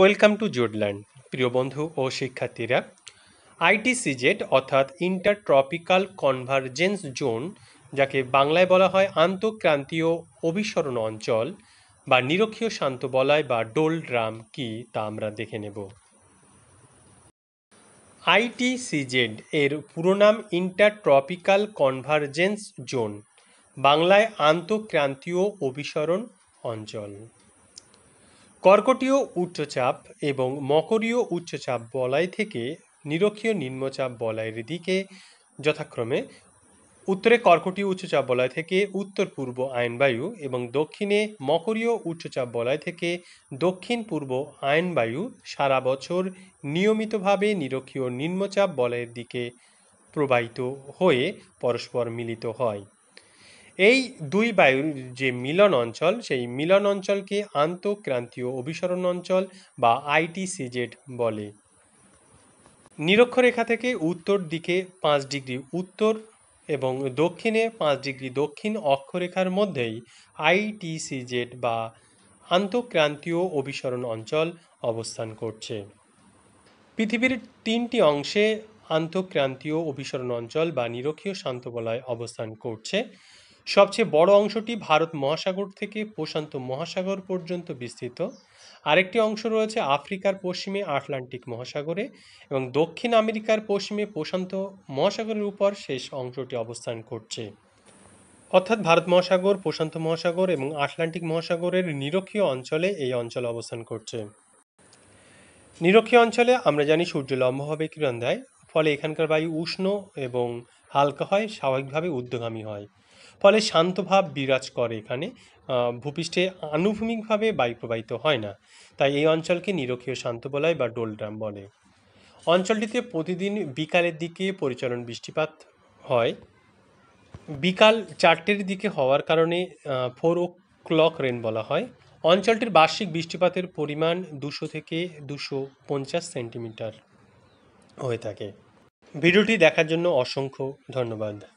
welcome to জুডল্যান্ড প্রিয় বন্ধু ও শিক্ষার্থীরা আইটিসিজেড অর্থাৎ ইন্টার ট্রপিক্যাল কনভারজেন্স জোন যাকে বাংলায় বলা হয় আন্তঃক্রান্তীয় অভিসরণ অঞ্চল বা নিরক্ষীয় শান্ত বলয় বা ডোল ড্রাম কি তা আমরা দেখে নেব আইটিসিজেড এর পুরো নাম ট্রপিক্যাল কনভারজেন্স জোন বাংলায় আন্তঃক্রান্তীয় অভিসরণ অঞ্চল কর্কটীয় উচ্চচাপ এবং মকরীয় উচ্চচাপ বলয় থেকে নিরক্ষীয় নিম্নচাপ বলয়ের দিকে যথাক্রমে উত্তরে কর্কটীয় উচ্চচাপ বলয় থেকে উত্তর পূর্ব আয়নবায়ু এবং দক্ষিণে মকরীয় উচ্চচাপ বলয় থেকে দক্ষিণ পূর্ব আয়নবায়ু সারা বছর নিয়মিতভাবে নিরক্ষীয় নিম্নচাপ বলয়ের দিকে প্রবাহিত হয়ে পরস্পর মিলিত হয় এই দুই বায়ুর যে মিলন অঞ্চল সেই মিলন অঞ্চলকে আন্তঃক্রান্তীয় অভিসরণ অঞ্চল বা আইটিসিজেড বলে নিরক্ষরেখা থেকে উত্তর দিকে পাঁচ ডিগ্রি উত্তর এবং দক্ষিণে পাঁচ ডিগ্রি দক্ষিণ অক্ষরেখার মধ্যেই আইটিসিজেড বা আন্তঃক্রান্তীয় অভিসরণ অঞ্চল অবস্থান করছে পৃথিবীর তিনটি অংশে আন্তঃক্রান্তীয় অভিসরণ অঞ্চল বা নিরক্ষীয় শান্তবলয় অবস্থান করছে সবচেয়ে বড় অংশটি ভারত মহাসাগর থেকে প্রশান্ত মহাসাগর পর্যন্ত বিস্তৃত আরেকটি অংশ রয়েছে আফ্রিকার পশ্চিমে আটলান্টিক মহাসাগরে এবং দক্ষিণ আমেরিকার পশ্চিমে প্রশান্ত মহাসাগরের উপর শেষ অংশটি অবস্থান করছে অর্থাৎ ভারত মহাসাগর প্রশান্ত মহাসাগর এবং আটলান্টিক মহাসাগরের নিরক্ষীয় অঞ্চলে এই অঞ্চল অবস্থান করছে নিরক্ষীয় অঞ্চলে আমরা জানি সূর্য লম্বভাবে কিরণ দেয় ফলে এখানকার বায়ু উষ্ণ এবং হালকা হয় স্বাভাবিকভাবে উদ্যোগামী হয় ফলে শান্তভাব বিরাজ করে এখানে ভূপৃষ্ঠে আনুভূমিকভাবে বায়ু প্রবাহিত হয় না তাই এই অঞ্চলকে নিরক্ষীয় শান্ত বলায় বা ডোলড্রাম বলে অঞ্চলটিতে প্রতিদিন বিকালের দিকে পরিচালন বৃষ্টিপাত হয় বিকাল চারটের দিকে হওয়ার কারণে ফোর ও ক্লক রেন বলা হয় অঞ্চলটির বার্ষিক বৃষ্টিপাতের পরিমাণ দুশো থেকে দুশো পঞ্চাশ সেন্টিমিটার হয়ে থাকে ভিডিওটি দেখার জন্য অসংখ্য ধন্যবাদ